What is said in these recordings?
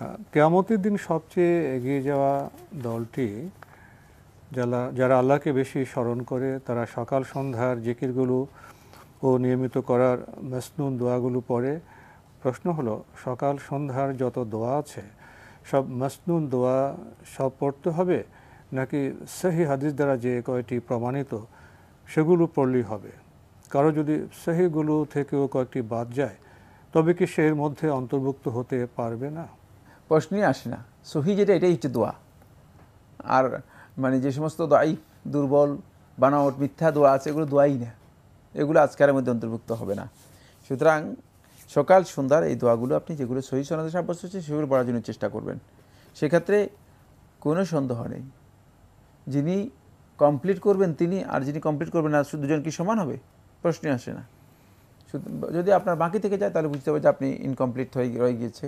হ্যাঁ, কেয়ামতের দিন সবচেয়ে এগিয়ে যাওয়া দলটি যারা যারা আল্লাহকে বেশি স্মরণ করে তারা সকাল সন্ধ্যার জিকিরগুলো ও নিয়মিত করার মেসনুন দোয়াগুলো পড়ে প্রশ্ন হলো সকাল সন্ধ্যার যত দোয়া আছে সব মাসনুন দোয়া সব পড়তে হবে নাকি সেহি হাদিস দ্বারা যে কয়টি প্রমাণিত সেগুলো পড়লেই হবে কারো যদি সেহিগুলো থেকেও কয়েকটি বাদ যায় তবে কি সে এর মধ্যে অন্তর্ভুক্ত হতে পারবে না প্রশ্নই আসে না সহি যেটা এটাই হচ্ছে দোয়া আর মানে যে সমস্ত দোয়াই দুর্বল বানাওয়ট মিথ্যা দোয়া আছে এগুলো দোয়াই না এগুলো আজকের মধ্যে অন্তর্ভুক্ত হবে না সুতরাং সকাল সন্ধ্যার এই দোয়াগুলো আপনি যেগুলো সহি সনদে সাব্যস্ত হচ্ছে সেগুলো পড়ার জন্য চেষ্টা করবেন সেক্ষেত্রে কোনো সন্দেহ নেই যিনি কমপ্লিট করবেন তিনি আর যিনি কমপ্লিট করবেন না দুজন কি সমান হবে প্রশ্নই আসে না যদি আপনার বাকি থেকে যায় তাহলে বুঝতে হবে যে আপনি ইনকমপ্লিট হয়ে রয়ে গিয়েছে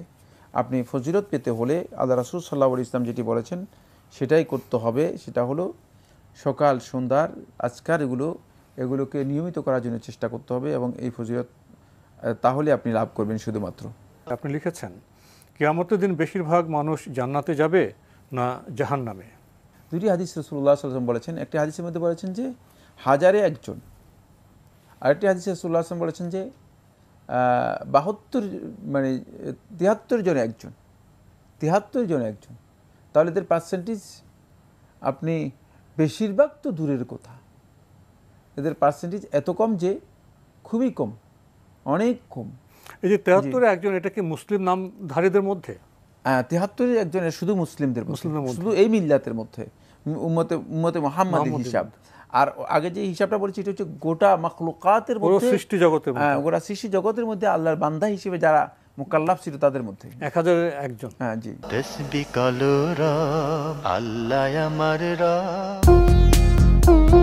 আপনি ফজিলত পেতে হলে আল্লাহ রাসুল সাল্লা ইসলাম যেটি বলেছেন সেটাই করতে হবে সেটা হলো সকাল সন্ধ্যার আজকার এগুলো এগুলোকে নিয়মিত করার জন্য চেষ্টা করতে হবে এবং এই ফজিলত তাহলে আপনি লাভ করবেন শুধুমাত্র আপনি লিখেছেন কেয়ামতের দিন বেশিরভাগ মানুষ জান্নাতে যাবে না জাহান নামে দুটি হাদিস রসুল্লাহ সাল্লাম বলেছেন একটি হাদিসের মধ্যে বলেছেন যে হাজারে একজন আরেকটি হাদিস রসুল্লাহ আসলাম বলেছেন যে বাহাত্তর মানে তিয়াত্তর জন একজন তিয়াত্তর জন একজন তাহলে এদের পার্সেন্টেজ আপনি বেশিরভাগ তো দূরের কথা এদের পার্সেন্টেজ এত কম যে খুবই কম অনেক কম এই যে তেহাত্তরে একজন এটা কি মুসলিম নামধারীদের মধ্যে হ্যাঁ তেহাত্তরের একজন শুধু মুসলিমদের শুধু এই মিল্লাতের মধ্যে উম্মতে উম্মতে মোহাম্মদ হিসাব আর আগে যে হিসাবটা বলেছি এটা হচ্ছে গোটা মখলুকাতের মধ্যে সৃষ্টি জগতের হ্যাঁ গোটা সৃষ্টি জগতের মধ্যে আল্লাহর বান্দা হিসেবে যারা মোকাল্লাফ ছিল তাদের মধ্যে এক হাজার একজন হ্যাঁ জি তসবি কালো আল্লাহ আমার রাম